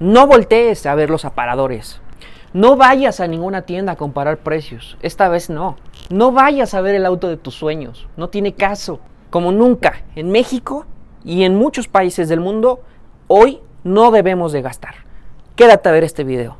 No voltees a ver los aparadores. No vayas a ninguna tienda a comparar precios. Esta vez no. No vayas a ver el auto de tus sueños. No tiene caso. Como nunca, en México y en muchos países del mundo, hoy no debemos de gastar. Quédate a ver este video.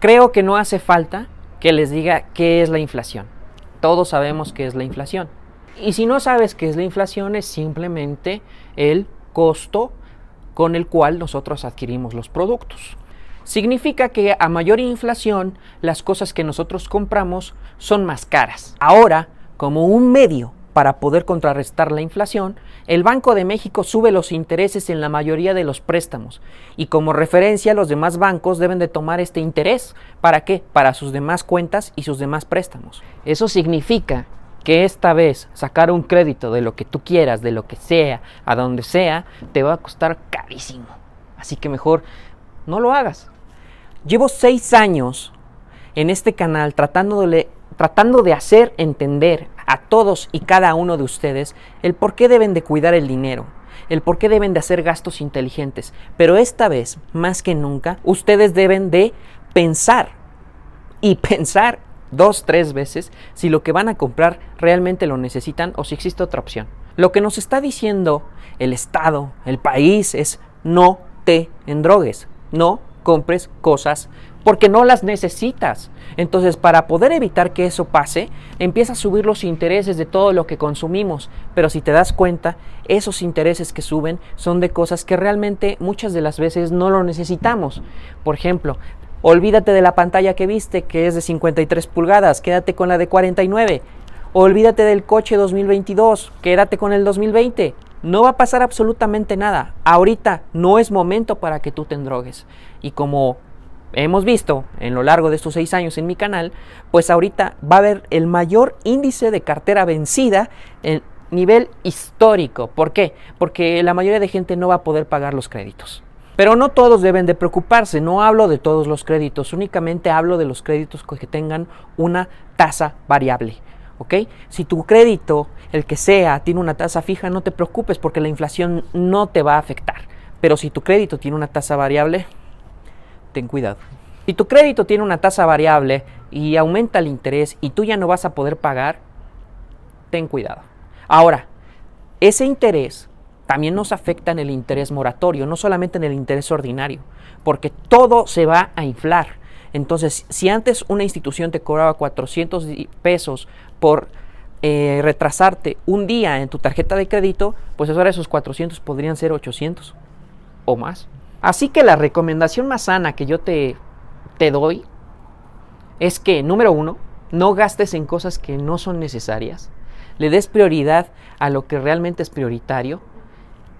Creo que no hace falta que les diga qué es la inflación. Todos sabemos qué es la inflación. Y si no sabes qué es la inflación, es simplemente el costo con el cual nosotros adquirimos los productos. Significa que a mayor inflación, las cosas que nosotros compramos son más caras. Ahora, como un medio para poder contrarrestar la inflación, el Banco de México sube los intereses en la mayoría de los préstamos y como referencia los demás bancos deben de tomar este interés. ¿Para qué? Para sus demás cuentas y sus demás préstamos. Eso significa que esta vez sacar un crédito de lo que tú quieras, de lo que sea, a donde sea, te va a costar carísimo. Así que mejor no lo hagas. Llevo seis años en este canal tratando de, tratando de hacer entender a todos y cada uno de ustedes el por qué deben de cuidar el dinero, el por qué deben de hacer gastos inteligentes. Pero esta vez, más que nunca, ustedes deben de pensar y pensar dos, tres veces si lo que van a comprar realmente lo necesitan o si existe otra opción. Lo que nos está diciendo el Estado, el país, es no te endrogues, no compres cosas porque no las necesitas. Entonces, para poder evitar que eso pase, empieza a subir los intereses de todo lo que consumimos. Pero si te das cuenta, esos intereses que suben son de cosas que realmente muchas de las veces no lo necesitamos. Por ejemplo, olvídate de la pantalla que viste, que es de 53 pulgadas, quédate con la de 49. Olvídate del coche 2022, quédate con el 2020 no va a pasar absolutamente nada. Ahorita no es momento para que tú te drogues. Y como hemos visto en lo largo de estos seis años en mi canal, pues ahorita va a haber el mayor índice de cartera vencida en nivel histórico. ¿Por qué? Porque la mayoría de gente no va a poder pagar los créditos. Pero no todos deben de preocuparse, no hablo de todos los créditos, únicamente hablo de los créditos que tengan una tasa variable. Si tu crédito, el que sea, tiene una tasa fija, no te preocupes porque la inflación no te va a afectar. Pero si tu crédito tiene una tasa variable, ten cuidado. Si tu crédito tiene una tasa variable y aumenta el interés y tú ya no vas a poder pagar, ten cuidado. Ahora, ese interés también nos afecta en el interés moratorio, no solamente en el interés ordinario, porque todo se va a inflar. Entonces, si antes una institución te cobraba 400 pesos por eh, retrasarte un día en tu tarjeta de crédito, pues ahora esos 400 podrían ser 800 o más. Así que la recomendación más sana que yo te doy es que, número uno, no gastes en cosas que no son necesarias, le des prioridad a lo que realmente es prioritario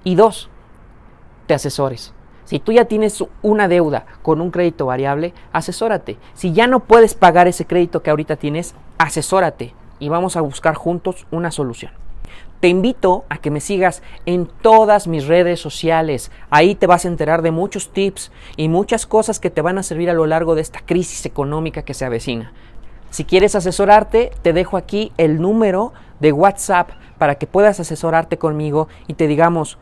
y dos, te asesores. Si tú ya tienes una deuda con un crédito variable, asesórate. Si ya no puedes pagar ese crédito que ahorita tienes, asesórate y vamos a buscar juntos una solución. Te invito a que me sigas en todas mis redes sociales. Ahí te vas a enterar de muchos tips y muchas cosas que te van a servir a lo largo de esta crisis económica que se avecina. Si quieres asesorarte, te dejo aquí el número de WhatsApp para que puedas asesorarte conmigo y te digamos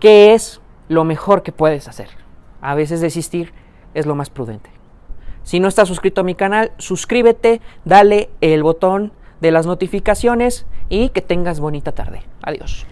qué es lo mejor que puedes hacer. A veces desistir es lo más prudente. Si no estás suscrito a mi canal, suscríbete, dale el botón de las notificaciones y que tengas bonita tarde. Adiós.